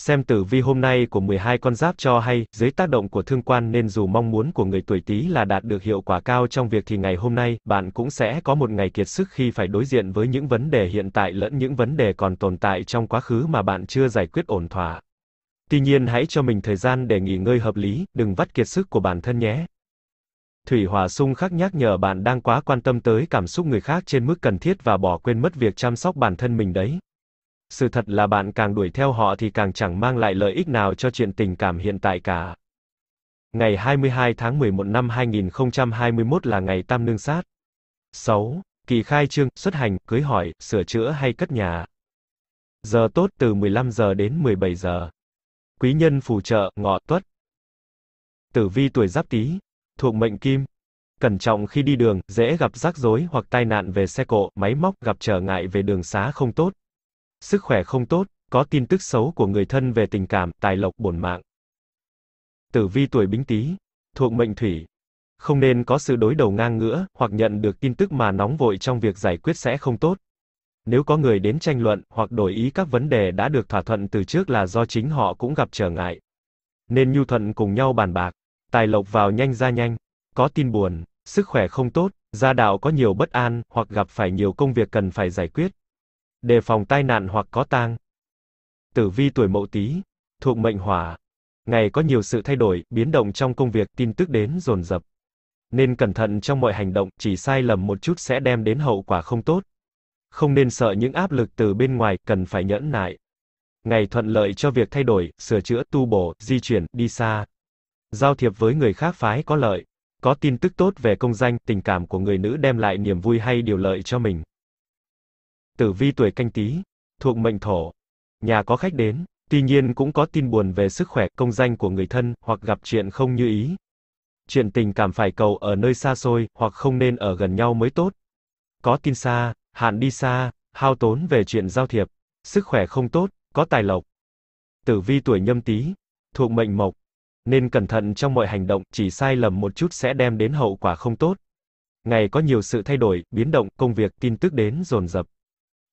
Xem tử vi hôm nay của 12 con giáp cho hay, dưới tác động của thương quan nên dù mong muốn của người tuổi Tý là đạt được hiệu quả cao trong việc thì ngày hôm nay, bạn cũng sẽ có một ngày kiệt sức khi phải đối diện với những vấn đề hiện tại lẫn những vấn đề còn tồn tại trong quá khứ mà bạn chưa giải quyết ổn thỏa. Tuy nhiên hãy cho mình thời gian để nghỉ ngơi hợp lý, đừng vắt kiệt sức của bản thân nhé. Thủy Hòa xung khắc nhắc nhở bạn đang quá quan tâm tới cảm xúc người khác trên mức cần thiết và bỏ quên mất việc chăm sóc bản thân mình đấy sự thật là bạn càng đuổi theo họ thì càng chẳng mang lại lợi ích nào cho chuyện tình cảm hiện tại cả. Ngày 22 tháng 11 năm 2021 là ngày Tam Nương Sát. 6. Kỳ khai trương, xuất hành, cưới hỏi, sửa chữa hay cất nhà. Giờ tốt từ 15 giờ đến 17 giờ. Quý nhân phù trợ, ngọ tuất. Tử vi tuổi giáp tý, thuộc mệnh kim. Cẩn trọng khi đi đường, dễ gặp rắc rối hoặc tai nạn về xe cộ, máy móc, gặp trở ngại về đường xá không tốt, Sức khỏe không tốt, có tin tức xấu của người thân về tình cảm, tài lộc bổn mạng. Tử vi tuổi Bính Tý, thuộc mệnh thủy. Không nên có sự đối đầu ngang ngửa, hoặc nhận được tin tức mà nóng vội trong việc giải quyết sẽ không tốt. Nếu có người đến tranh luận hoặc đổi ý các vấn đề đã được thỏa thuận từ trước là do chính họ cũng gặp trở ngại. Nên nhu thuận cùng nhau bàn bạc, tài lộc vào nhanh ra nhanh, có tin buồn, sức khỏe không tốt, gia đạo có nhiều bất an hoặc gặp phải nhiều công việc cần phải giải quyết. Đề phòng tai nạn hoặc có tang. Tử vi tuổi Mậu Tý, thuộc mệnh Hỏa. Ngày có nhiều sự thay đổi, biến động trong công việc, tin tức đến dồn dập. Nên cẩn thận trong mọi hành động, chỉ sai lầm một chút sẽ đem đến hậu quả không tốt. Không nên sợ những áp lực từ bên ngoài, cần phải nhẫn nại. Ngày thuận lợi cho việc thay đổi, sửa chữa, tu bổ, di chuyển, đi xa. Giao thiệp với người khác phái có lợi. Có tin tức tốt về công danh, tình cảm của người nữ đem lại niềm vui hay điều lợi cho mình. Tử vi tuổi canh tí, thuộc mệnh thổ. Nhà có khách đến, tuy nhiên cũng có tin buồn về sức khỏe, công danh của người thân, hoặc gặp chuyện không như ý. Chuyện tình cảm phải cầu ở nơi xa xôi, hoặc không nên ở gần nhau mới tốt. Có tin xa, hạn đi xa, hao tốn về chuyện giao thiệp, sức khỏe không tốt, có tài lộc. Tử vi tuổi nhâm tý, thuộc mệnh mộc, nên cẩn thận trong mọi hành động, chỉ sai lầm một chút sẽ đem đến hậu quả không tốt. Ngày có nhiều sự thay đổi, biến động, công việc, tin tức đến dồn dập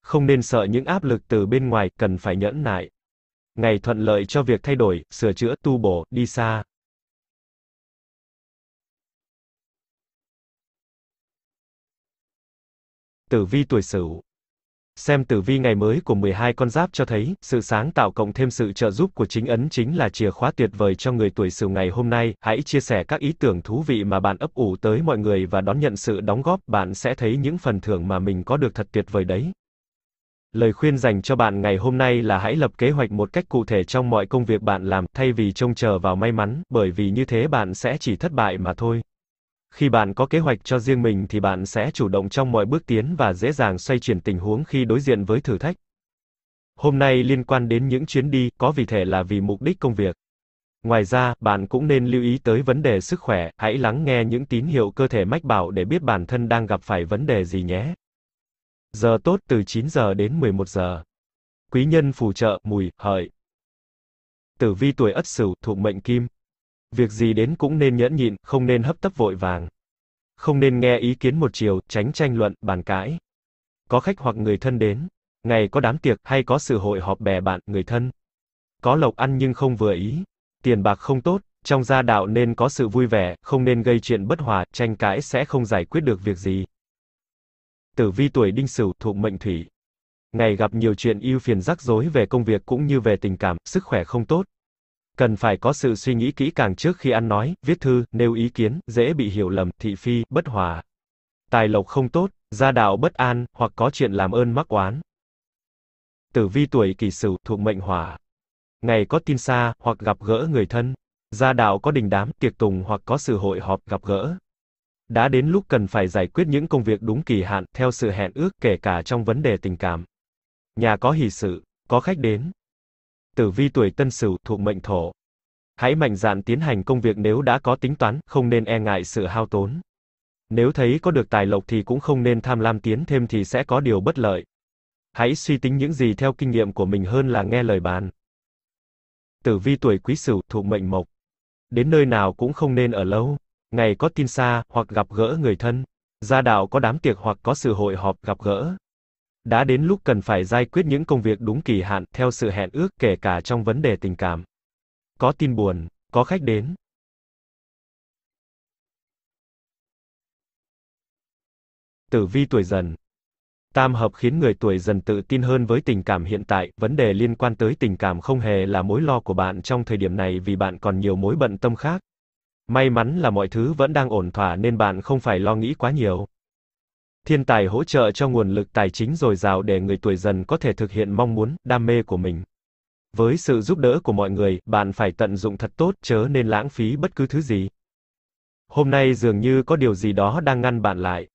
không nên sợ những áp lực từ bên ngoài, cần phải nhẫn nại. Ngày thuận lợi cho việc thay đổi, sửa chữa, tu bổ, đi xa. Tử vi tuổi Sửu. Xem tử vi ngày mới của 12 con giáp cho thấy, sự sáng tạo cộng thêm sự trợ giúp của chính ấn chính là chìa khóa tuyệt vời cho người tuổi Sửu ngày hôm nay. Hãy chia sẻ các ý tưởng thú vị mà bạn ấp ủ tới mọi người và đón nhận sự đóng góp, bạn sẽ thấy những phần thưởng mà mình có được thật tuyệt vời đấy. Lời khuyên dành cho bạn ngày hôm nay là hãy lập kế hoạch một cách cụ thể trong mọi công việc bạn làm, thay vì trông chờ vào may mắn, bởi vì như thế bạn sẽ chỉ thất bại mà thôi. Khi bạn có kế hoạch cho riêng mình thì bạn sẽ chủ động trong mọi bước tiến và dễ dàng xoay chuyển tình huống khi đối diện với thử thách. Hôm nay liên quan đến những chuyến đi, có vì thể là vì mục đích công việc. Ngoài ra, bạn cũng nên lưu ý tới vấn đề sức khỏe, hãy lắng nghe những tín hiệu cơ thể mách bảo để biết bản thân đang gặp phải vấn đề gì nhé. Giờ tốt từ 9 giờ đến 11 giờ. Quý nhân phù trợ, mùi, hợi. Tử vi tuổi Ất Sửu, thuộc mệnh Kim. Việc gì đến cũng nên nhẫn nhịn, không nên hấp tấp vội vàng. Không nên nghe ý kiến một chiều, tránh tranh luận, bàn cãi. Có khách hoặc người thân đến, ngày có đám tiệc hay có sự hội họp bè bạn, người thân. Có lộc ăn nhưng không vừa ý, tiền bạc không tốt, trong gia đạo nên có sự vui vẻ, không nên gây chuyện bất hòa, tranh cãi sẽ không giải quyết được việc gì tử vi tuổi đinh sửu thuộc mệnh thủy. Ngày gặp nhiều chuyện ưu phiền rắc rối về công việc cũng như về tình cảm, sức khỏe không tốt. Cần phải có sự suy nghĩ kỹ càng trước khi ăn nói, viết thư, nêu ý kiến, dễ bị hiểu lầm, thị phi, bất hòa. Tài lộc không tốt, gia đạo bất an, hoặc có chuyện làm ơn mắc oán. Tử vi tuổi kỷ sửu thuộc mệnh hỏa. Ngày có tin xa, hoặc gặp gỡ người thân. Gia đạo có đình đám, tiệc tùng hoặc có sự hội họp, gặp gỡ. Đã đến lúc cần phải giải quyết những công việc đúng kỳ hạn, theo sự hẹn ước, kể cả trong vấn đề tình cảm. Nhà có hỷ sự, có khách đến. Tử vi tuổi Tân Sửu thuộc mệnh Thổ. Hãy mạnh dạn tiến hành công việc nếu đã có tính toán, không nên e ngại sự hao tốn. Nếu thấy có được tài lộc thì cũng không nên tham lam tiến thêm thì sẽ có điều bất lợi. Hãy suy tính những gì theo kinh nghiệm của mình hơn là nghe lời bàn. Tử vi tuổi Quý Sửu thuộc mệnh Mộc. Đến nơi nào cũng không nên ở lâu ngày có tin xa, hoặc gặp gỡ người thân, gia đạo có đám tiệc hoặc có sự hội họp gặp gỡ. Đã đến lúc cần phải giải quyết những công việc đúng kỳ hạn, theo sự hẹn ước kể cả trong vấn đề tình cảm. Có tin buồn, có khách đến. Tử vi tuổi dần Tam hợp khiến người tuổi dần tự tin hơn với tình cảm hiện tại, vấn đề liên quan tới tình cảm không hề là mối lo của bạn trong thời điểm này vì bạn còn nhiều mối bận tâm khác, May mắn là mọi thứ vẫn đang ổn thỏa nên bạn không phải lo nghĩ quá nhiều. Thiên tài hỗ trợ cho nguồn lực tài chính dồi dào để người tuổi dần có thể thực hiện mong muốn, đam mê của mình. Với sự giúp đỡ của mọi người, bạn phải tận dụng thật tốt, chớ nên lãng phí bất cứ thứ gì. Hôm nay dường như có điều gì đó đang ngăn bạn lại.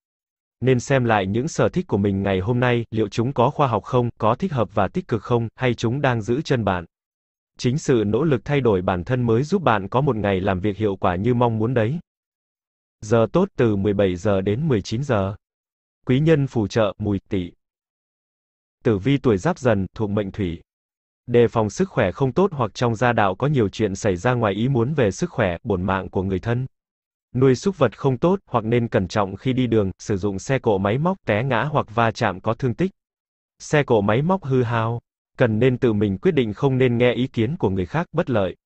Nên xem lại những sở thích của mình ngày hôm nay, liệu chúng có khoa học không, có thích hợp và tích cực không, hay chúng đang giữ chân bạn. Chính sự nỗ lực thay đổi bản thân mới giúp bạn có một ngày làm việc hiệu quả như mong muốn đấy. Giờ tốt từ 17 giờ đến 19 giờ. Quý nhân phù trợ mùi tỵ. Tử vi tuổi Giáp Dần thuộc mệnh thủy. Đề phòng sức khỏe không tốt hoặc trong gia đạo có nhiều chuyện xảy ra ngoài ý muốn về sức khỏe, bổn mạng của người thân. Nuôi súc vật không tốt hoặc nên cẩn trọng khi đi đường, sử dụng xe cộ máy móc té ngã hoặc va chạm có thương tích. Xe cộ máy móc hư hao cần nên tự mình quyết định không nên nghe ý kiến của người khác bất lợi.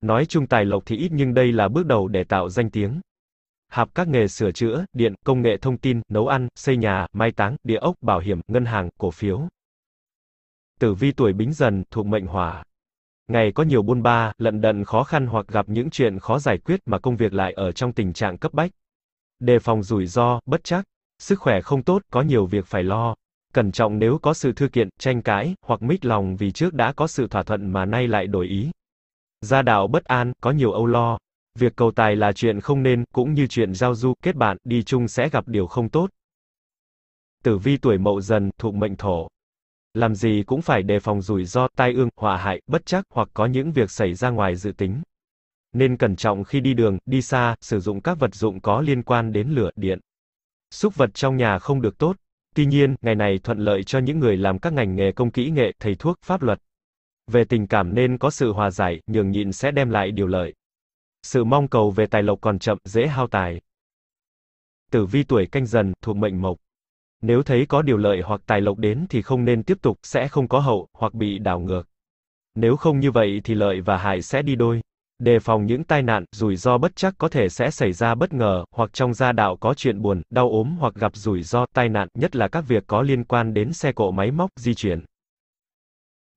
Nói chung tài lộc thì ít nhưng đây là bước đầu để tạo danh tiếng. Hạp các nghề sửa chữa, điện, công nghệ thông tin, nấu ăn, xây nhà, mai táng, địa ốc, bảo hiểm, ngân hàng, cổ phiếu. Tử vi tuổi bính dần, thuộc mệnh hỏa. Ngày có nhiều buôn ba, lận đận khó khăn hoặc gặp những chuyện khó giải quyết mà công việc lại ở trong tình trạng cấp bách. Đề phòng rủi ro, bất chắc, sức khỏe không tốt, có nhiều việc phải lo. Cẩn trọng nếu có sự thư kiện, tranh cãi, hoặc mít lòng vì trước đã có sự thỏa thuận mà nay lại đổi ý. Gia đạo bất an, có nhiều âu lo. Việc cầu tài là chuyện không nên, cũng như chuyện giao du, kết bạn, đi chung sẽ gặp điều không tốt. Tử vi tuổi mậu dần, thuộc mệnh thổ. Làm gì cũng phải đề phòng rủi ro, tai ương, họa hại, bất chắc hoặc có những việc xảy ra ngoài dự tính. Nên cẩn trọng khi đi đường, đi xa, sử dụng các vật dụng có liên quan đến lửa, điện. Xúc vật trong nhà không được tốt. Tuy nhiên, ngày này thuận lợi cho những người làm các ngành nghề công kỹ nghệ, thầy thuốc, pháp luật. Về tình cảm nên có sự hòa giải, nhường nhịn sẽ đem lại điều lợi. Sự mong cầu về tài lộc còn chậm, dễ hao tài. Tử vi tuổi canh dần, thuộc mệnh mộc. Nếu thấy có điều lợi hoặc tài lộc đến thì không nên tiếp tục, sẽ không có hậu, hoặc bị đảo ngược. Nếu không như vậy thì lợi và hại sẽ đi đôi. Đề phòng những tai nạn, rủi ro bất chắc có thể sẽ xảy ra bất ngờ, hoặc trong gia đạo có chuyện buồn, đau ốm hoặc gặp rủi ro, tai nạn, nhất là các việc có liên quan đến xe cộ máy móc, di chuyển.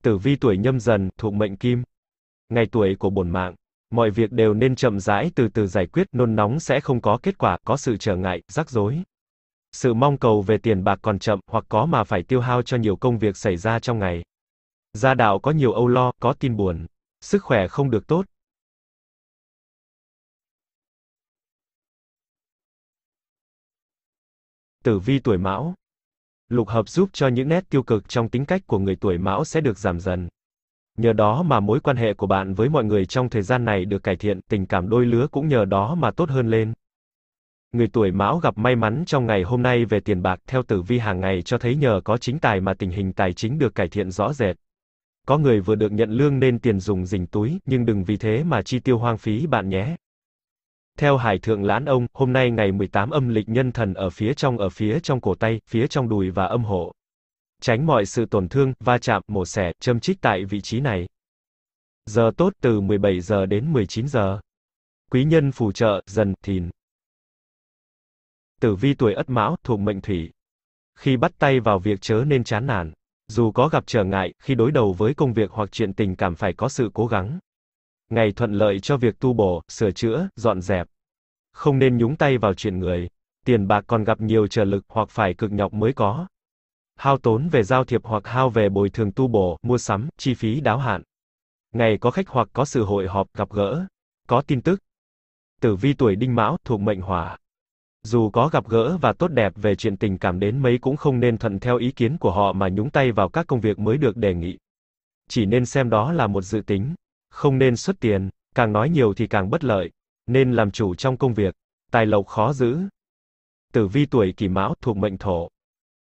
Tử vi tuổi nhâm dần, thuộc mệnh kim. Ngày tuổi của bổn mạng. Mọi việc đều nên chậm rãi từ từ giải quyết, nôn nóng sẽ không có kết quả, có sự trở ngại, rắc rối. Sự mong cầu về tiền bạc còn chậm, hoặc có mà phải tiêu hao cho nhiều công việc xảy ra trong ngày. Gia đạo có nhiều âu lo, có tin buồn. Sức khỏe không được tốt, Tử vi tuổi Mão. Lục hợp giúp cho những nét tiêu cực trong tính cách của người tuổi Mão sẽ được giảm dần. Nhờ đó mà mối quan hệ của bạn với mọi người trong thời gian này được cải thiện, tình cảm đôi lứa cũng nhờ đó mà tốt hơn lên. Người tuổi Mão gặp may mắn trong ngày hôm nay về tiền bạc theo tử vi hàng ngày cho thấy nhờ có chính tài mà tình hình tài chính được cải thiện rõ rệt. Có người vừa được nhận lương nên tiền dùng rình túi, nhưng đừng vì thế mà chi tiêu hoang phí bạn nhé. Theo Hải Thượng Lãn Ông, hôm nay ngày 18 âm lịch nhân thần ở phía trong ở phía trong cổ tay, phía trong đùi và âm hộ. Tránh mọi sự tổn thương, va chạm, mổ xẻ, châm chích tại vị trí này. Giờ tốt từ 17 giờ đến 19 giờ. Quý nhân phù trợ, dần, thìn. Tử vi tuổi ất mão, thuộc mệnh thủy. Khi bắt tay vào việc chớ nên chán nản. Dù có gặp trở ngại, khi đối đầu với công việc hoặc chuyện tình cảm phải có sự cố gắng ngày thuận lợi cho việc tu bổ, sửa chữa, dọn dẹp. Không nên nhúng tay vào chuyện người, tiền bạc còn gặp nhiều trở lực hoặc phải cực nhọc mới có. Hao tốn về giao thiệp hoặc hao về bồi thường tu bổ, mua sắm, chi phí đáo hạn. Ngày có khách hoặc có sự hội họp gặp gỡ, có tin tức. Tử vi tuổi Đinh Mão thuộc mệnh Hỏa. Dù có gặp gỡ và tốt đẹp về chuyện tình cảm đến mấy cũng không nên thuận theo ý kiến của họ mà nhúng tay vào các công việc mới được đề nghị. Chỉ nên xem đó là một dự tính, không nên xuất tiền, càng nói nhiều thì càng bất lợi, nên làm chủ trong công việc, tài lộc khó giữ. Tử vi tuổi kỷ mão thuộc mệnh thổ.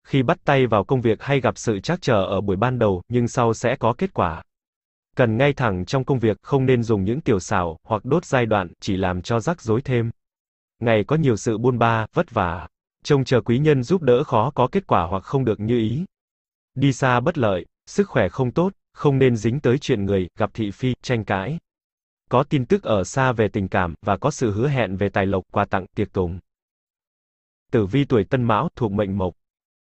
Khi bắt tay vào công việc hay gặp sự trắc trở ở buổi ban đầu, nhưng sau sẽ có kết quả. Cần ngay thẳng trong công việc, không nên dùng những tiểu xảo, hoặc đốt giai đoạn, chỉ làm cho rắc rối thêm. Ngày có nhiều sự buôn ba, vất vả. Trông chờ quý nhân giúp đỡ khó có kết quả hoặc không được như ý. Đi xa bất lợi, sức khỏe không tốt, không nên dính tới chuyện người, gặp thị phi, tranh cãi. Có tin tức ở xa về tình cảm, và có sự hứa hẹn về tài lộc, quà tặng, tiệc tùng. Tử vi tuổi tân mão thuộc mệnh mộc.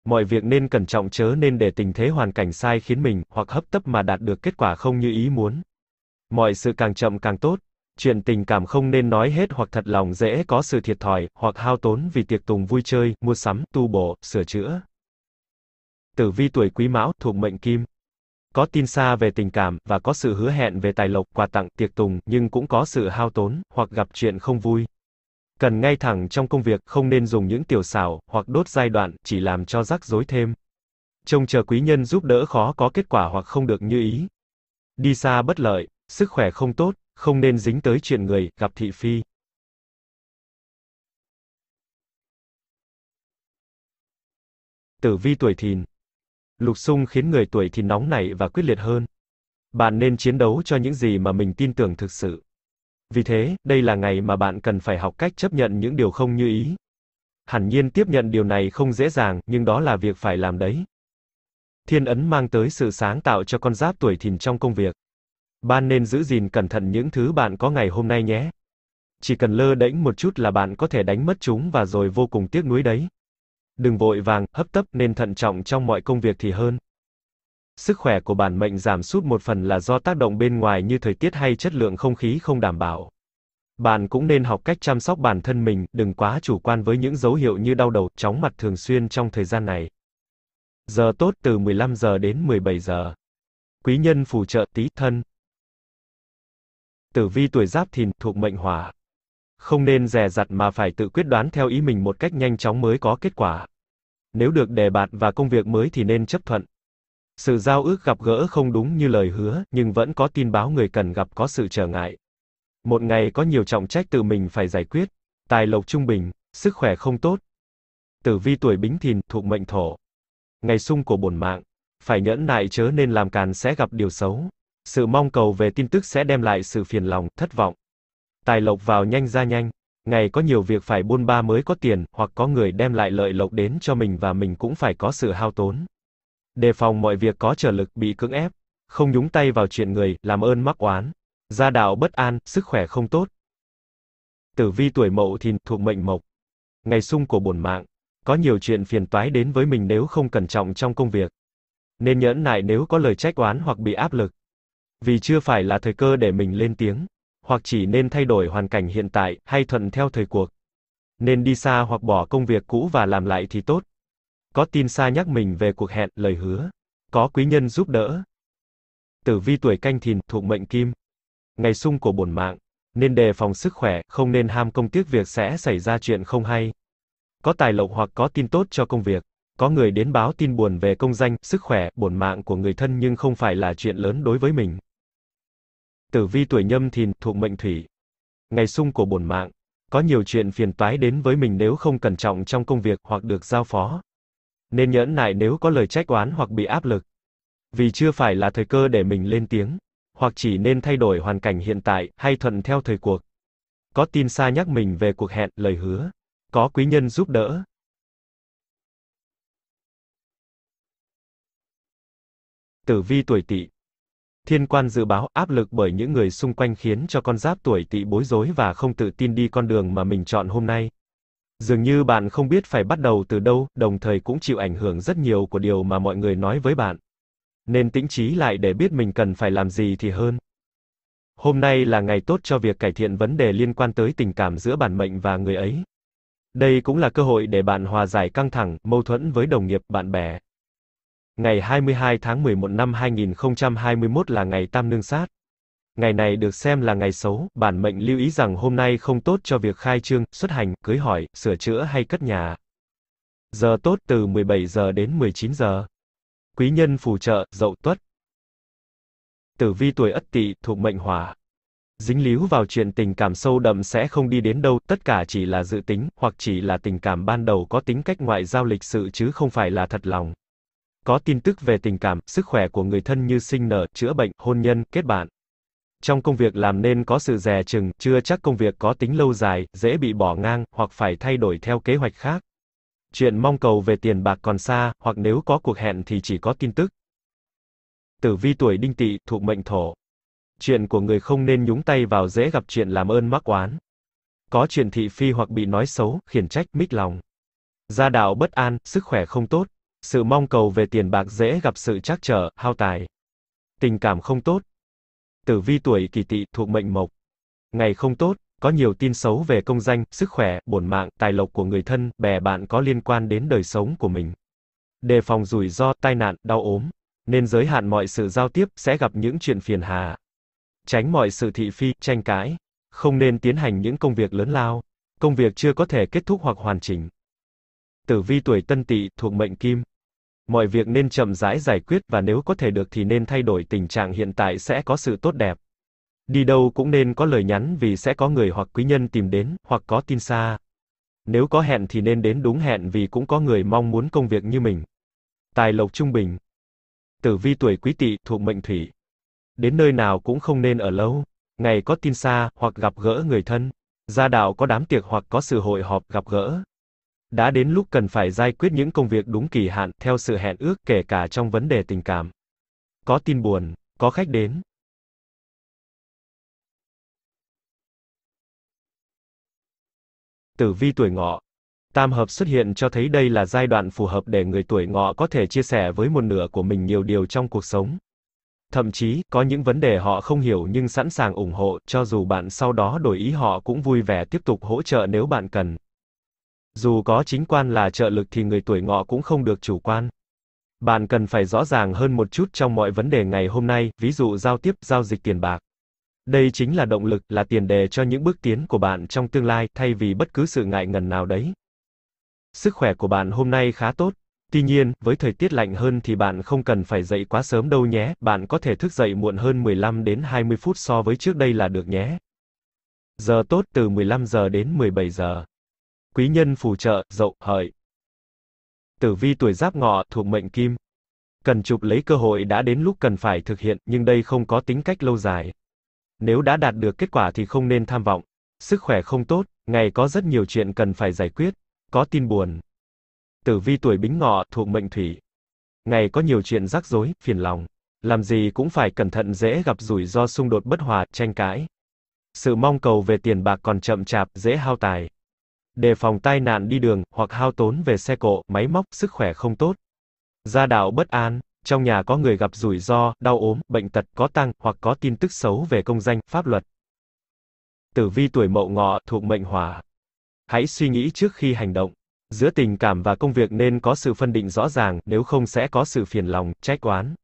Mọi việc nên cẩn trọng chớ nên để tình thế hoàn cảnh sai khiến mình, hoặc hấp tấp mà đạt được kết quả không như ý muốn. Mọi sự càng chậm càng tốt. Chuyện tình cảm không nên nói hết hoặc thật lòng dễ có sự thiệt thòi, hoặc hao tốn vì tiệc tùng vui chơi, mua sắm, tu bổ, sửa chữa. Tử vi tuổi quý mão thuộc mệnh kim có tin xa về tình cảm, và có sự hứa hẹn về tài lộc, quà tặng, tiệc tùng, nhưng cũng có sự hao tốn, hoặc gặp chuyện không vui. Cần ngay thẳng trong công việc, không nên dùng những tiểu xảo, hoặc đốt giai đoạn, chỉ làm cho rắc rối thêm. Trông chờ quý nhân giúp đỡ khó có kết quả hoặc không được như ý. Đi xa bất lợi, sức khỏe không tốt, không nên dính tới chuyện người, gặp thị phi. Tử vi tuổi thìn Lục xung khiến người tuổi thì nóng nảy và quyết liệt hơn. Bạn nên chiến đấu cho những gì mà mình tin tưởng thực sự. Vì thế, đây là ngày mà bạn cần phải học cách chấp nhận những điều không như ý. Hẳn nhiên tiếp nhận điều này không dễ dàng, nhưng đó là việc phải làm đấy. Thiên ấn mang tới sự sáng tạo cho con giáp tuổi thìn trong công việc. Bạn nên giữ gìn cẩn thận những thứ bạn có ngày hôm nay nhé. Chỉ cần lơ đễnh một chút là bạn có thể đánh mất chúng và rồi vô cùng tiếc nuối đấy. Đừng vội vàng, hấp tấp nên thận trọng trong mọi công việc thì hơn. Sức khỏe của bản mệnh giảm sút một phần là do tác động bên ngoài như thời tiết hay chất lượng không khí không đảm bảo. Bạn cũng nên học cách chăm sóc bản thân mình, đừng quá chủ quan với những dấu hiệu như đau đầu, chóng mặt thường xuyên trong thời gian này. Giờ tốt từ 15 giờ đến 17 giờ. Quý nhân phù trợ tí thân. Tử vi tuổi Giáp Thìn thuộc mệnh Hỏa không nên dè dặt mà phải tự quyết đoán theo ý mình một cách nhanh chóng mới có kết quả. Nếu được đề bạt và công việc mới thì nên chấp thuận. Sự giao ước gặp gỡ không đúng như lời hứa, nhưng vẫn có tin báo người cần gặp có sự trở ngại. Một ngày có nhiều trọng trách tự mình phải giải quyết, tài lộc trung bình, sức khỏe không tốt. Tử vi tuổi bính thìn, thuộc mệnh thổ. Ngày sung của bổn mạng, phải nhẫn nại chớ nên làm càn sẽ gặp điều xấu. Sự mong cầu về tin tức sẽ đem lại sự phiền lòng, thất vọng. Tài lộc vào nhanh ra nhanh. Ngày có nhiều việc phải buôn ba mới có tiền, hoặc có người đem lại lợi lộc đến cho mình và mình cũng phải có sự hao tốn. Đề phòng mọi việc có trở lực bị cưỡng ép, không nhúng tay vào chuyện người, làm ơn mắc oán. Gia đạo bất an, sức khỏe không tốt. Tử vi tuổi mậu thìn thuộc mệnh mộc. Ngày sung của bổn mạng, có nhiều chuyện phiền toái đến với mình nếu không cẩn trọng trong công việc. Nên nhẫn nại nếu có lời trách oán hoặc bị áp lực. Vì chưa phải là thời cơ để mình lên tiếng hoặc chỉ nên thay đổi hoàn cảnh hiện tại, hay thuận theo thời cuộc. Nên đi xa hoặc bỏ công việc cũ và làm lại thì tốt. Có tin xa nhắc mình về cuộc hẹn, lời hứa. Có quý nhân giúp đỡ. Tử vi tuổi canh thìn, thuộc mệnh kim. Ngày sung của bổn mạng. Nên đề phòng sức khỏe, không nên ham công tiếc việc sẽ xảy ra chuyện không hay. Có tài lộc hoặc có tin tốt cho công việc. Có người đến báo tin buồn về công danh, sức khỏe, bổn mạng của người thân nhưng không phải là chuyện lớn đối với mình. Tử vi tuổi nhâm thìn thuộc mệnh thủy. Ngày sung của bổn mạng. Có nhiều chuyện phiền toái đến với mình nếu không cẩn trọng trong công việc hoặc được giao phó. Nên nhẫn nại nếu có lời trách oán hoặc bị áp lực. Vì chưa phải là thời cơ để mình lên tiếng, hoặc chỉ nên thay đổi hoàn cảnh hiện tại hay thuận theo thời cuộc. Có tin xa nhắc mình về cuộc hẹn, lời hứa. Có quý nhân giúp đỡ. Tử vi tuổi Tỵ Thiên quan dự báo, áp lực bởi những người xung quanh khiến cho con giáp tuổi tỵ bối rối và không tự tin đi con đường mà mình chọn hôm nay. Dường như bạn không biết phải bắt đầu từ đâu, đồng thời cũng chịu ảnh hưởng rất nhiều của điều mà mọi người nói với bạn. Nên tĩnh trí lại để biết mình cần phải làm gì thì hơn. Hôm nay là ngày tốt cho việc cải thiện vấn đề liên quan tới tình cảm giữa bản mệnh và người ấy. Đây cũng là cơ hội để bạn hòa giải căng thẳng, mâu thuẫn với đồng nghiệp, bạn bè. Ngày 22 tháng 11 năm 2021 là ngày Tam Nương Sát. Ngày này được xem là ngày xấu, bản mệnh lưu ý rằng hôm nay không tốt cho việc khai trương, xuất hành, cưới hỏi, sửa chữa hay cất nhà. Giờ tốt từ 17 giờ đến 19 giờ. Quý nhân phù trợ, dậu tuất. Tử vi tuổi Ất Tỵ thuộc mệnh Hỏa. Dính líu vào chuyện tình cảm sâu đậm sẽ không đi đến đâu, tất cả chỉ là dự tính, hoặc chỉ là tình cảm ban đầu có tính cách ngoại giao lịch sự chứ không phải là thật lòng có tin tức về tình cảm, sức khỏe của người thân như sinh nở, chữa bệnh, hôn nhân, kết bạn. Trong công việc làm nên có sự dè chừng, chưa chắc công việc có tính lâu dài, dễ bị bỏ ngang, hoặc phải thay đổi theo kế hoạch khác. Chuyện mong cầu về tiền bạc còn xa, hoặc nếu có cuộc hẹn thì chỉ có tin tức. Tử vi tuổi đinh tỵ, thuộc mệnh thổ. Chuyện của người không nên nhúng tay vào dễ gặp chuyện làm ơn mắc oán. Có chuyện thị phi hoặc bị nói xấu, khiển trách, mít lòng. Gia đạo bất an, sức khỏe không tốt, sự mong cầu về tiền bạc dễ gặp sự trắc trở, hao tài. Tình cảm không tốt. Tử vi tuổi kỷ tỵ thuộc mệnh mộc. Ngày không tốt, có nhiều tin xấu về công danh, sức khỏe, bổn mạng, tài lộc của người thân, bè bạn có liên quan đến đời sống của mình. Đề phòng rủi ro, tai nạn, đau ốm. Nên giới hạn mọi sự giao tiếp, sẽ gặp những chuyện phiền hà. Tránh mọi sự thị phi, tranh cãi. Không nên tiến hành những công việc lớn lao. Công việc chưa có thể kết thúc hoặc hoàn chỉnh. Tử vi tuổi tân tỵ thuộc mệnh kim. Mọi việc nên chậm rãi giải quyết và nếu có thể được thì nên thay đổi tình trạng hiện tại sẽ có sự tốt đẹp. Đi đâu cũng nên có lời nhắn vì sẽ có người hoặc quý nhân tìm đến, hoặc có tin xa. Nếu có hẹn thì nên đến đúng hẹn vì cũng có người mong muốn công việc như mình. Tài lộc trung bình. Tử vi tuổi Quý Tỵ thuộc mệnh Thủy. Đến nơi nào cũng không nên ở lâu, ngày có tin xa hoặc gặp gỡ người thân, gia đạo có đám tiệc hoặc có sự hội họp gặp gỡ. Đã đến lúc cần phải giải quyết những công việc đúng kỳ hạn, theo sự hẹn ước, kể cả trong vấn đề tình cảm. Có tin buồn, có khách đến. Tử vi tuổi ngọ, Tam hợp xuất hiện cho thấy đây là giai đoạn phù hợp để người tuổi ngọ có thể chia sẻ với một nửa của mình nhiều điều trong cuộc sống. Thậm chí, có những vấn đề họ không hiểu nhưng sẵn sàng ủng hộ, cho dù bạn sau đó đổi ý họ cũng vui vẻ tiếp tục hỗ trợ nếu bạn cần. Dù có chính quan là trợ lực thì người tuổi ngọ cũng không được chủ quan. Bạn cần phải rõ ràng hơn một chút trong mọi vấn đề ngày hôm nay, ví dụ giao tiếp, giao dịch tiền bạc. Đây chính là động lực, là tiền đề cho những bước tiến của bạn trong tương lai, thay vì bất cứ sự ngại ngần nào đấy. Sức khỏe của bạn hôm nay khá tốt. Tuy nhiên, với thời tiết lạnh hơn thì bạn không cần phải dậy quá sớm đâu nhé, bạn có thể thức dậy muộn hơn 15 đến 20 phút so với trước đây là được nhé. Giờ tốt từ 15 giờ đến 17 giờ quý nhân phù trợ, dậu, hợi. Tử vi tuổi giáp ngọ thuộc mệnh kim. Cần chụp lấy cơ hội đã đến lúc cần phải thực hiện, nhưng đây không có tính cách lâu dài. Nếu đã đạt được kết quả thì không nên tham vọng. Sức khỏe không tốt, ngày có rất nhiều chuyện cần phải giải quyết, có tin buồn. Tử vi tuổi bính ngọ thuộc mệnh thủy. Ngày có nhiều chuyện rắc rối, phiền lòng. Làm gì cũng phải cẩn thận dễ gặp rủi ro xung đột bất hòa, tranh cãi. Sự mong cầu về tiền bạc còn chậm chạp, dễ hao tài đề phòng tai nạn đi đường, hoặc hao tốn về xe cộ, máy móc, sức khỏe không tốt. Gia đạo bất an, trong nhà có người gặp rủi ro, đau ốm, bệnh tật, có tăng, hoặc có tin tức xấu về công danh, pháp luật. Tử vi tuổi mậu ngọ thuộc mệnh hỏa. Hãy suy nghĩ trước khi hành động. Giữa tình cảm và công việc nên có sự phân định rõ ràng, nếu không sẽ có sự phiền lòng, trách oán.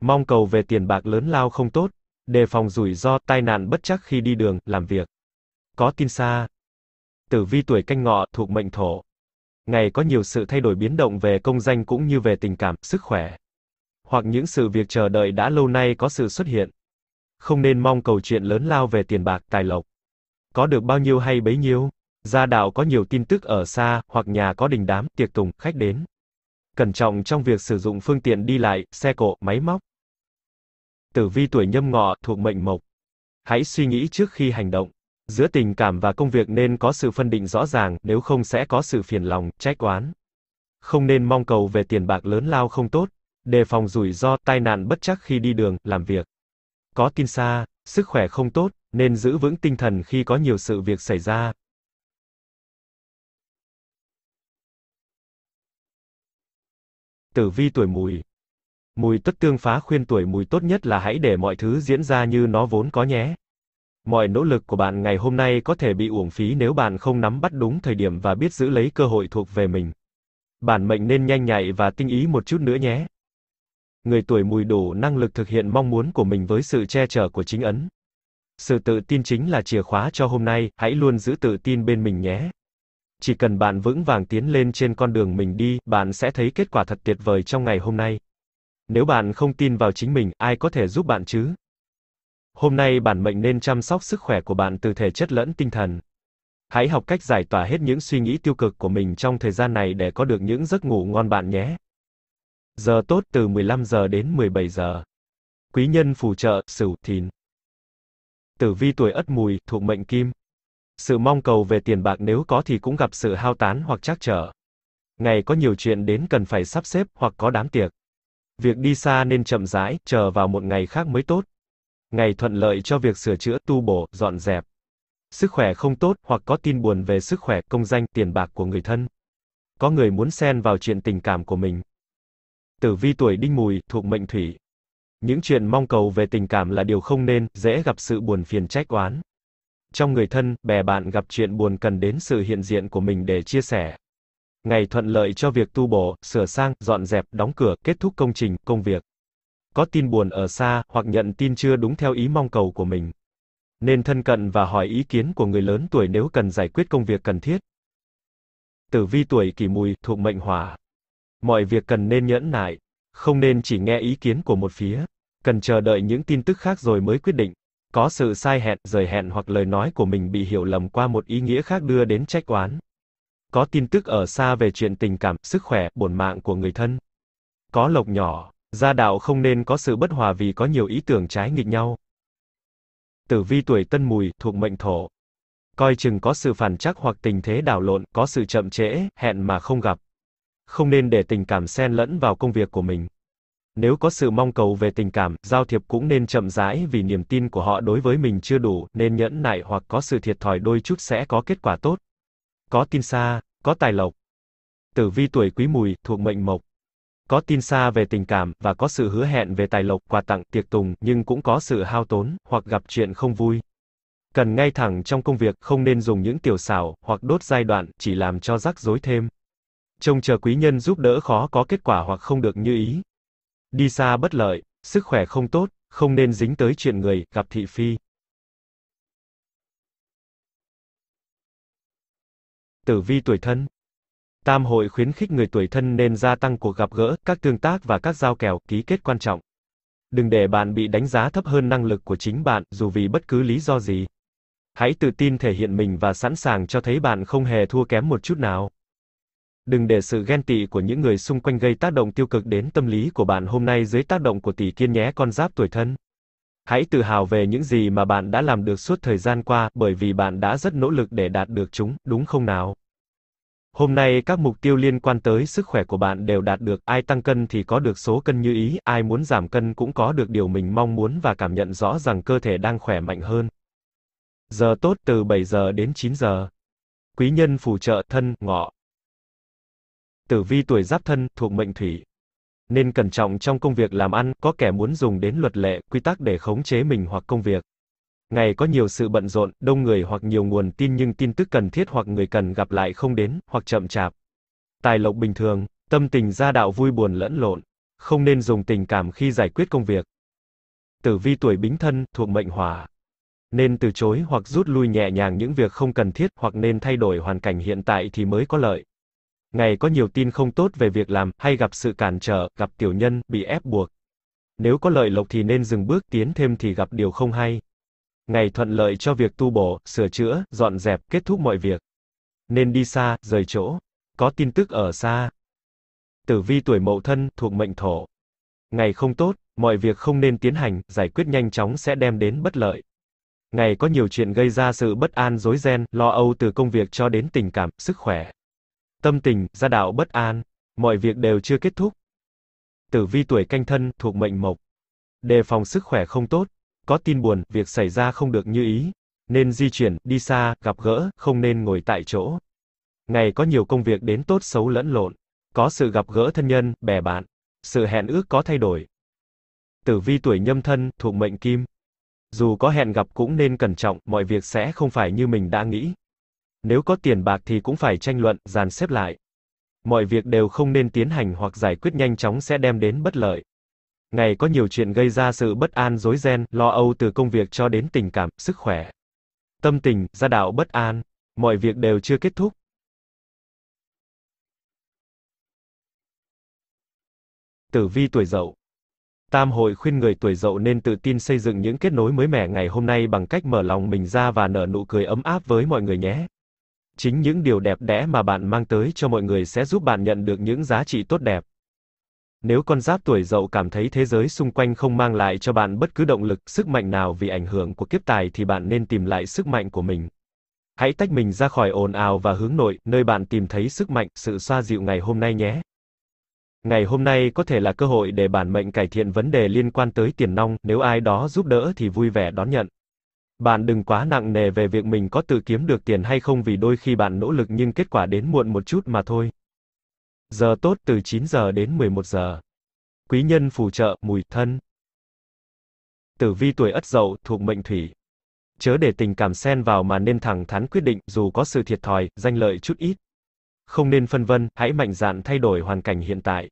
Mong cầu về tiền bạc lớn lao không tốt, đề phòng rủi ro, tai nạn bất chắc khi đi đường, làm việc. Có tin xa, tử vi tuổi canh ngọ thuộc mệnh thổ. Ngày có nhiều sự thay đổi biến động về công danh cũng như về tình cảm, sức khỏe. Hoặc những sự việc chờ đợi đã lâu nay có sự xuất hiện. Không nên mong cầu chuyện lớn lao về tiền bạc, tài lộc. Có được bao nhiêu hay bấy nhiêu. Gia đạo có nhiều tin tức ở xa, hoặc nhà có đình đám, tiệc tùng, khách đến. Cẩn trọng trong việc sử dụng phương tiện đi lại, xe cộ, máy móc. Tử vi tuổi nhâm ngọ thuộc mệnh mộc. Hãy suy nghĩ trước khi hành động. Giữa tình cảm và công việc nên có sự phân định rõ ràng, nếu không sẽ có sự phiền lòng, trách oán. Không nên mong cầu về tiền bạc lớn lao không tốt, đề phòng rủi ro, tai nạn bất chắc khi đi đường, làm việc. Có tin xa, sức khỏe không tốt, nên giữ vững tinh thần khi có nhiều sự việc xảy ra. Tử vi tuổi mùi Mùi tất tương phá khuyên tuổi mùi tốt nhất là hãy để mọi thứ diễn ra như nó vốn có nhé. Mọi nỗ lực của bạn ngày hôm nay có thể bị uổng phí nếu bạn không nắm bắt đúng thời điểm và biết giữ lấy cơ hội thuộc về mình. Bản mệnh nên nhanh nhạy và tinh ý một chút nữa nhé. Người tuổi mùi đủ năng lực thực hiện mong muốn của mình với sự che chở của chính ấn. Sự tự tin chính là chìa khóa cho hôm nay, hãy luôn giữ tự tin bên mình nhé. Chỉ cần bạn vững vàng tiến lên trên con đường mình đi, bạn sẽ thấy kết quả thật tuyệt vời trong ngày hôm nay. Nếu bạn không tin vào chính mình, ai có thể giúp bạn chứ? Hôm nay bản mệnh nên chăm sóc sức khỏe của bạn từ thể chất lẫn tinh thần. Hãy học cách giải tỏa hết những suy nghĩ tiêu cực của mình trong thời gian này để có được những giấc ngủ ngon bạn nhé. Giờ tốt từ 15 giờ đến 17 giờ. Quý nhân phù trợ Sửu Thìn. Tử vi tuổi Ất Mùi thuộc mệnh Kim. Sự mong cầu về tiền bạc nếu có thì cũng gặp sự hao tán hoặc trắc trở. Ngày có nhiều chuyện đến cần phải sắp xếp hoặc có đám tiệc. Việc đi xa nên chậm rãi, chờ vào một ngày khác mới tốt ngày thuận lợi cho việc sửa chữa, tu bổ, dọn dẹp. Sức khỏe không tốt hoặc có tin buồn về sức khỏe, công danh, tiền bạc của người thân. Có người muốn xen vào chuyện tình cảm của mình. Tử vi tuổi đinh mùi, thuộc mệnh thủy. Những chuyện mong cầu về tình cảm là điều không nên, dễ gặp sự buồn phiền trách oán. Trong người thân, bè bạn gặp chuyện buồn cần đến sự hiện diện của mình để chia sẻ. Ngày thuận lợi cho việc tu bổ, sửa sang, dọn dẹp, đóng cửa, kết thúc công trình, công việc có tin buồn ở xa, hoặc nhận tin chưa đúng theo ý mong cầu của mình. Nên thân cận và hỏi ý kiến của người lớn tuổi nếu cần giải quyết công việc cần thiết. Tử vi tuổi kỷ mùi, thuộc mệnh hỏa. Mọi việc cần nên nhẫn nại, không nên chỉ nghe ý kiến của một phía, cần chờ đợi những tin tức khác rồi mới quyết định. Có sự sai hẹn, rời hẹn hoặc lời nói của mình bị hiểu lầm qua một ý nghĩa khác đưa đến trách oán. Có tin tức ở xa về chuyện tình cảm, sức khỏe, bổn mạng của người thân. Có lộc nhỏ, Gia đạo không nên có sự bất hòa vì có nhiều ý tưởng trái nghịch nhau. Tử vi tuổi Tân Mùi thuộc mệnh Thổ. Coi chừng có sự phản trắc hoặc tình thế đảo lộn, có sự chậm trễ, hẹn mà không gặp. Không nên để tình cảm xen lẫn vào công việc của mình. Nếu có sự mong cầu về tình cảm, giao thiệp cũng nên chậm rãi vì niềm tin của họ đối với mình chưa đủ, nên nhẫn nại hoặc có sự thiệt thòi đôi chút sẽ có kết quả tốt. Có tin xa, có tài lộc. Tử vi tuổi Quý Mùi thuộc mệnh Mộc có tin xa về tình cảm và có sự hứa hẹn về tài lộc, quà tặng, tiệc tùng, nhưng cũng có sự hao tốn hoặc gặp chuyện không vui. Cần ngay thẳng trong công việc, không nên dùng những tiểu xảo hoặc đốt giai đoạn chỉ làm cho rắc rối thêm. Trông chờ quý nhân giúp đỡ khó có kết quả hoặc không được như ý. Đi xa bất lợi, sức khỏe không tốt, không nên dính tới chuyện người gặp thị phi. Tử vi tuổi thân Tam hội khuyến khích người tuổi thân nên gia tăng cuộc gặp gỡ, các tương tác và các giao kèo, ký kết quan trọng. Đừng để bạn bị đánh giá thấp hơn năng lực của chính bạn, dù vì bất cứ lý do gì. Hãy tự tin thể hiện mình và sẵn sàng cho thấy bạn không hề thua kém một chút nào. Đừng để sự ghen tị của những người xung quanh gây tác động tiêu cực đến tâm lý của bạn hôm nay dưới tác động của tỷ kiên nhé con giáp tuổi thân. Hãy tự hào về những gì mà bạn đã làm được suốt thời gian qua, bởi vì bạn đã rất nỗ lực để đạt được chúng, đúng không nào? Hôm nay các mục tiêu liên quan tới sức khỏe của bạn đều đạt được, ai tăng cân thì có được số cân như ý, ai muốn giảm cân cũng có được điều mình mong muốn và cảm nhận rõ rằng cơ thể đang khỏe mạnh hơn. Giờ tốt từ 7 giờ đến 9 giờ. Quý nhân phù trợ thân, ngọ. Tử vi tuổi giáp thân, thuộc mệnh thủy. Nên cẩn trọng trong công việc làm ăn, có kẻ muốn dùng đến luật lệ, quy tắc để khống chế mình hoặc công việc. Ngày có nhiều sự bận rộn, đông người hoặc nhiều nguồn tin nhưng tin tức cần thiết hoặc người cần gặp lại không đến, hoặc chậm chạp. Tài lộc bình thường, tâm tình gia đạo vui buồn lẫn lộn, không nên dùng tình cảm khi giải quyết công việc. Tử vi tuổi bính thân, thuộc mệnh hỏa. Nên từ chối hoặc rút lui nhẹ nhàng những việc không cần thiết hoặc nên thay đổi hoàn cảnh hiện tại thì mới có lợi. Ngày có nhiều tin không tốt về việc làm, hay gặp sự cản trở, gặp tiểu nhân, bị ép buộc. Nếu có lợi lộc thì nên dừng bước tiến thêm thì gặp điều không hay ngày thuận lợi cho việc tu bổ, sửa chữa, dọn dẹp, kết thúc mọi việc. Nên đi xa, rời chỗ. Có tin tức ở xa. Tử vi tuổi mậu thân, thuộc mệnh thổ. Ngày không tốt, mọi việc không nên tiến hành, giải quyết nhanh chóng sẽ đem đến bất lợi. Ngày có nhiều chuyện gây ra sự bất an rối ren, lo âu từ công việc cho đến tình cảm, sức khỏe. Tâm tình, gia đạo bất an, mọi việc đều chưa kết thúc. Tử vi tuổi canh thân, thuộc mệnh mộc. Đề phòng sức khỏe không tốt, có tin buồn, việc xảy ra không được như ý. Nên di chuyển, đi xa, gặp gỡ, không nên ngồi tại chỗ. Ngày có nhiều công việc đến tốt xấu lẫn lộn. Có sự gặp gỡ thân nhân, bè bạn. Sự hẹn ước có thay đổi. Tử vi tuổi nhâm thân, thuộc mệnh kim. Dù có hẹn gặp cũng nên cẩn trọng, mọi việc sẽ không phải như mình đã nghĩ. Nếu có tiền bạc thì cũng phải tranh luận, dàn xếp lại. Mọi việc đều không nên tiến hành hoặc giải quyết nhanh chóng sẽ đem đến bất lợi. Ngày có nhiều chuyện gây ra sự bất an rối ren, lo âu từ công việc cho đến tình cảm, sức khỏe. Tâm tình, gia đạo bất an, mọi việc đều chưa kết thúc. Tử vi tuổi dậu Tam hội khuyên người tuổi dậu nên tự tin xây dựng những kết nối mới mẻ ngày hôm nay bằng cách mở lòng mình ra và nở nụ cười ấm áp với mọi người nhé. Chính những điều đẹp đẽ mà bạn mang tới cho mọi người sẽ giúp bạn nhận được những giá trị tốt đẹp. Nếu con giáp tuổi dậu cảm thấy thế giới xung quanh không mang lại cho bạn bất cứ động lực, sức mạnh nào vì ảnh hưởng của kiếp tài thì bạn nên tìm lại sức mạnh của mình. Hãy tách mình ra khỏi ồn ào và hướng nội, nơi bạn tìm thấy sức mạnh, sự xoa dịu ngày hôm nay nhé. Ngày hôm nay có thể là cơ hội để bản mệnh cải thiện vấn đề liên quan tới tiền nong, nếu ai đó giúp đỡ thì vui vẻ đón nhận. Bạn đừng quá nặng nề về việc mình có tự kiếm được tiền hay không vì đôi khi bạn nỗ lực nhưng kết quả đến muộn một chút mà thôi. Giờ tốt từ 9 giờ đến 11 giờ. Quý nhân phù trợ, mùi thân. Tử vi tuổi Ất Dậu thuộc mệnh thủy. Chớ để tình cảm xen vào mà nên thẳng thắn quyết định, dù có sự thiệt thòi, danh lợi chút ít. Không nên phân vân, hãy mạnh dạn thay đổi hoàn cảnh hiện tại.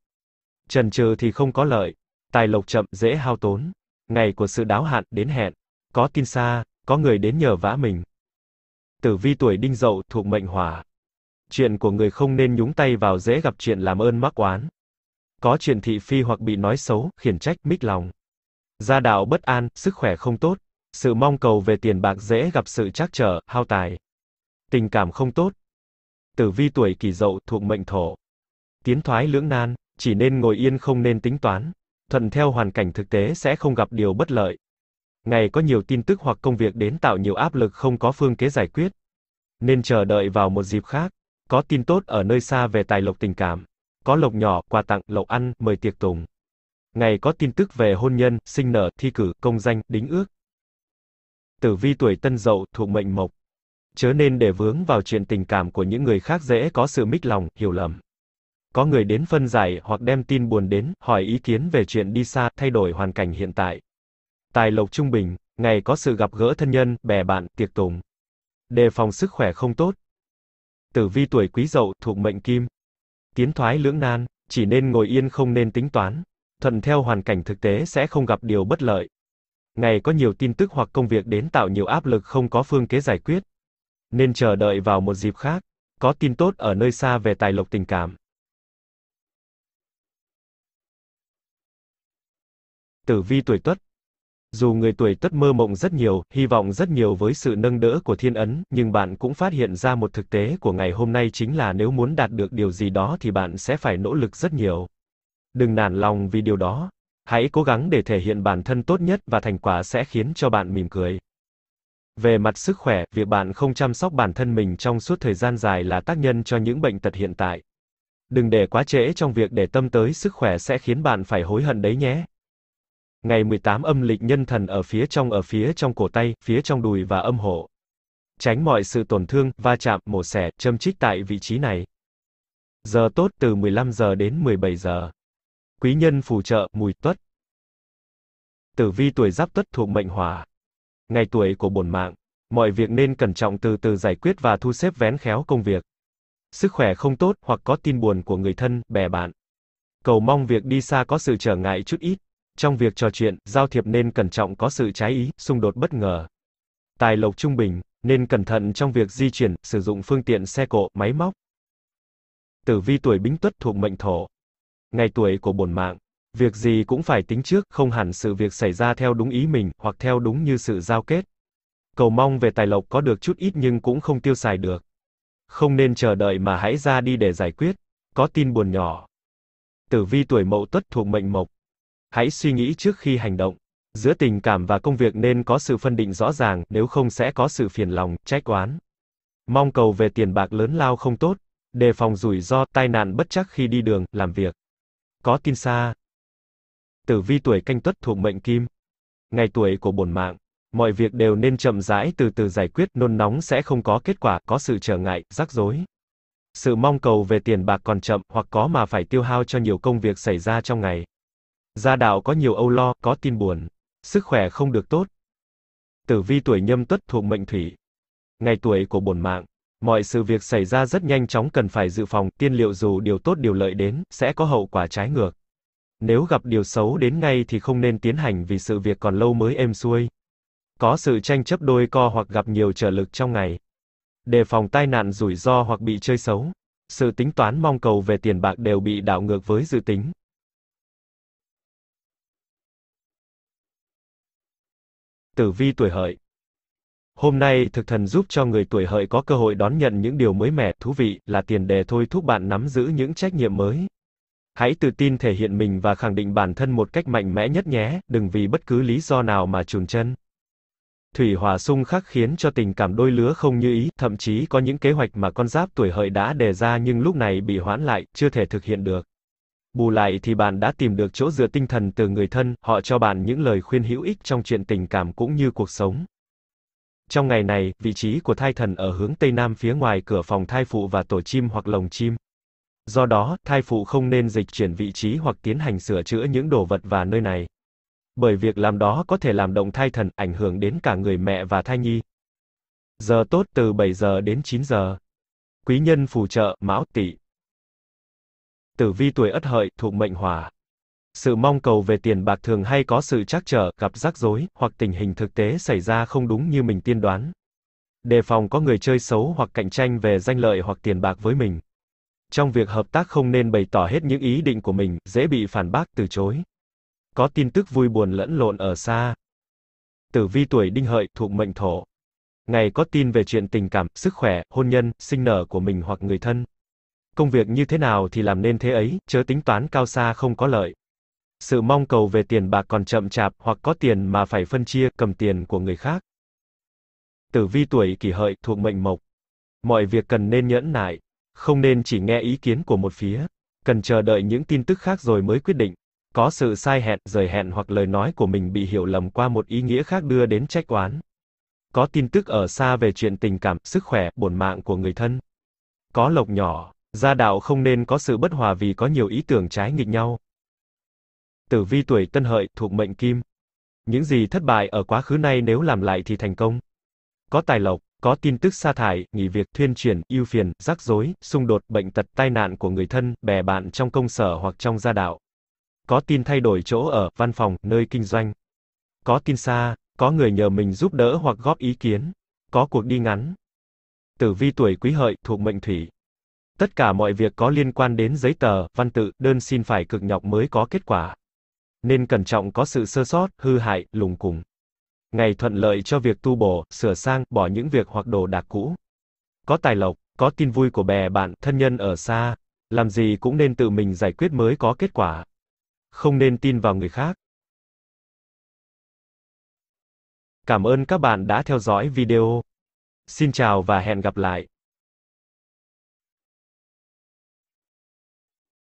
Trần trừ thì không có lợi, tài lộc chậm dễ hao tốn. Ngày của sự đáo hạn đến hẹn, có tin xa, có người đến nhờ vã mình. Tử vi tuổi Đinh Dậu thuộc mệnh hỏa chuyện của người không nên nhúng tay vào dễ gặp chuyện làm ơn mắc oán. Có chuyện thị phi hoặc bị nói xấu, khiển trách, mít lòng. Gia đạo bất an, sức khỏe không tốt, sự mong cầu về tiền bạc dễ gặp sự trắc trở, hao tài. Tình cảm không tốt. Tử vi tuổi kỷ dậu thuộc mệnh thổ. Tiến thoái lưỡng nan, chỉ nên ngồi yên không nên tính toán. Thuận theo hoàn cảnh thực tế sẽ không gặp điều bất lợi. Ngày có nhiều tin tức hoặc công việc đến tạo nhiều áp lực không có phương kế giải quyết. Nên chờ đợi vào một dịp khác. Có tin tốt ở nơi xa về tài lộc tình cảm. Có lộc nhỏ, quà tặng, lộc ăn, mời tiệc tùng. Ngày có tin tức về hôn nhân, sinh nở, thi cử, công danh, đính ước. Tử vi tuổi tân dậu thuộc mệnh mộc. Chớ nên để vướng vào chuyện tình cảm của những người khác dễ có sự mích lòng, hiểu lầm. Có người đến phân giải hoặc đem tin buồn đến, hỏi ý kiến về chuyện đi xa, thay đổi hoàn cảnh hiện tại. Tài lộc trung bình, ngày có sự gặp gỡ thân nhân, bè bạn, tiệc tùng. Đề phòng sức khỏe không tốt, Tử vi tuổi quý dậu, thuộc mệnh kim. Tiến thoái lưỡng nan, chỉ nên ngồi yên không nên tính toán. Thuận theo hoàn cảnh thực tế sẽ không gặp điều bất lợi. Ngày có nhiều tin tức hoặc công việc đến tạo nhiều áp lực không có phương kế giải quyết. Nên chờ đợi vào một dịp khác. Có tin tốt ở nơi xa về tài lộc tình cảm. Tử vi tuổi Tuất, dù người tuổi tất mơ mộng rất nhiều, hy vọng rất nhiều với sự nâng đỡ của thiên ấn, nhưng bạn cũng phát hiện ra một thực tế của ngày hôm nay chính là nếu muốn đạt được điều gì đó thì bạn sẽ phải nỗ lực rất nhiều. Đừng nản lòng vì điều đó. Hãy cố gắng để thể hiện bản thân tốt nhất và thành quả sẽ khiến cho bạn mỉm cười. Về mặt sức khỏe, việc bạn không chăm sóc bản thân mình trong suốt thời gian dài là tác nhân cho những bệnh tật hiện tại. Đừng để quá trễ trong việc để tâm tới sức khỏe sẽ khiến bạn phải hối hận đấy nhé. Ngày 18 âm lịch nhân thần ở phía trong ở phía trong cổ tay, phía trong đùi và âm hộ. Tránh mọi sự tổn thương, va chạm, mổ xẻ, châm chích tại vị trí này. Giờ tốt từ 15 giờ đến 17 giờ. Quý nhân phù trợ, mùi tuất. Tử vi tuổi giáp tuất thuộc mệnh hỏa. Ngày tuổi của bổn mạng. Mọi việc nên cẩn trọng từ từ giải quyết và thu xếp vén khéo công việc. Sức khỏe không tốt hoặc có tin buồn của người thân, bè bạn. Cầu mong việc đi xa có sự trở ngại chút ít. Trong việc trò chuyện, giao thiệp nên cẩn trọng có sự trái ý, xung đột bất ngờ. Tài lộc trung bình, nên cẩn thận trong việc di chuyển, sử dụng phương tiện xe cộ, máy móc. Tử vi tuổi Bính Tuất thuộc mệnh Thổ. Ngày tuổi của bổn mạng, việc gì cũng phải tính trước, không hẳn sự việc xảy ra theo đúng ý mình hoặc theo đúng như sự giao kết. Cầu mong về tài lộc có được chút ít nhưng cũng không tiêu xài được. Không nên chờ đợi mà hãy ra đi để giải quyết. Có tin buồn nhỏ. Tử vi tuổi Mậu Tuất thuộc mệnh Mộc. Hãy suy nghĩ trước khi hành động. Giữa tình cảm và công việc nên có sự phân định rõ ràng, nếu không sẽ có sự phiền lòng, trách oán. Mong cầu về tiền bạc lớn lao không tốt, đề phòng rủi ro, tai nạn bất chắc khi đi đường, làm việc. Có tin xa. Tử vi tuổi canh tuất thuộc mệnh kim. Ngày tuổi của bổn mạng. Mọi việc đều nên chậm rãi từ từ giải quyết, nôn nóng sẽ không có kết quả, có sự trở ngại, rắc rối. Sự mong cầu về tiền bạc còn chậm, hoặc có mà phải tiêu hao cho nhiều công việc xảy ra trong ngày. Gia đạo có nhiều âu lo, có tin buồn. Sức khỏe không được tốt. Tử vi tuổi nhâm tuất thuộc mệnh thủy. Ngày tuổi của bổn mạng. Mọi sự việc xảy ra rất nhanh chóng cần phải dự phòng, tiên liệu dù điều tốt điều lợi đến, sẽ có hậu quả trái ngược. Nếu gặp điều xấu đến ngay thì không nên tiến hành vì sự việc còn lâu mới êm xuôi. Có sự tranh chấp đôi co hoặc gặp nhiều trở lực trong ngày. Đề phòng tai nạn rủi ro hoặc bị chơi xấu. Sự tính toán mong cầu về tiền bạc đều bị đảo ngược với dự tính. tử vi tuổi hợi. Hôm nay, thực thần giúp cho người tuổi hợi có cơ hội đón nhận những điều mới mẻ, thú vị, là tiền đề thôi thúc bạn nắm giữ những trách nhiệm mới. Hãy tự tin thể hiện mình và khẳng định bản thân một cách mạnh mẽ nhất nhé, đừng vì bất cứ lý do nào mà chùn chân. Thủy hòa xung khắc khiến cho tình cảm đôi lứa không như ý, thậm chí có những kế hoạch mà con giáp tuổi hợi đã đề ra nhưng lúc này bị hoãn lại, chưa thể thực hiện được. Bù lại thì bạn đã tìm được chỗ dựa tinh thần từ người thân, họ cho bạn những lời khuyên hữu ích trong chuyện tình cảm cũng như cuộc sống. Trong ngày này, vị trí của thai thần ở hướng tây nam phía ngoài cửa phòng thai phụ và tổ chim hoặc lồng chim. Do đó, thai phụ không nên dịch chuyển vị trí hoặc tiến hành sửa chữa những đồ vật và nơi này. Bởi việc làm đó có thể làm động thai thần, ảnh hưởng đến cả người mẹ và thai nhi. Giờ tốt từ 7 giờ đến 9 giờ. Quý nhân phù trợ, mão tỵ. Tử vi tuổi ất hợi, thuộc mệnh hỏa. Sự mong cầu về tiền bạc thường hay có sự trắc trở, gặp rắc rối, hoặc tình hình thực tế xảy ra không đúng như mình tiên đoán. Đề phòng có người chơi xấu hoặc cạnh tranh về danh lợi hoặc tiền bạc với mình. Trong việc hợp tác không nên bày tỏ hết những ý định của mình, dễ bị phản bác, từ chối. Có tin tức vui buồn lẫn lộn ở xa. Tử vi tuổi đinh hợi, thuộc mệnh thổ. Ngày có tin về chuyện tình cảm, sức khỏe, hôn nhân, sinh nở của mình hoặc người thân công việc như thế nào thì làm nên thế ấy, chớ tính toán cao xa không có lợi. Sự mong cầu về tiền bạc còn chậm chạp hoặc có tiền mà phải phân chia, cầm tiền của người khác. Tử vi tuổi kỷ hợi thuộc mệnh mộc. Mọi việc cần nên nhẫn nại, không nên chỉ nghe ý kiến của một phía, cần chờ đợi những tin tức khác rồi mới quyết định. Có sự sai hẹn, rời hẹn hoặc lời nói của mình bị hiểu lầm qua một ý nghĩa khác đưa đến trách oán. Có tin tức ở xa về chuyện tình cảm, sức khỏe, bổn mạng của người thân. Có lộc nhỏ, Gia đạo không nên có sự bất hòa vì có nhiều ý tưởng trái nghịch nhau. Tử vi tuổi Tân Hợi thuộc mệnh Kim. Những gì thất bại ở quá khứ nay nếu làm lại thì thành công. Có tài lộc, có tin tức sa thải, nghỉ việc, thuyên chuyển, ưu phiền, rắc rối, xung đột, bệnh tật, tai nạn của người thân, bè bạn trong công sở hoặc trong gia đạo. Có tin thay đổi chỗ ở, văn phòng, nơi kinh doanh. Có tin xa, có người nhờ mình giúp đỡ hoặc góp ý kiến. Có cuộc đi ngắn. Tử vi tuổi Quý Hợi thuộc mệnh Thủy. Tất cả mọi việc có liên quan đến giấy tờ, văn tự, đơn xin phải cực nhọc mới có kết quả. Nên cẩn trọng có sự sơ sót, hư hại, lùng cùng. Ngày thuận lợi cho việc tu bổ, sửa sang, bỏ những việc hoặc đồ đạc cũ. Có tài lộc, có tin vui của bè bạn, thân nhân ở xa, làm gì cũng nên tự mình giải quyết mới có kết quả. Không nên tin vào người khác. Cảm ơn các bạn đã theo dõi video. Xin chào và hẹn gặp lại.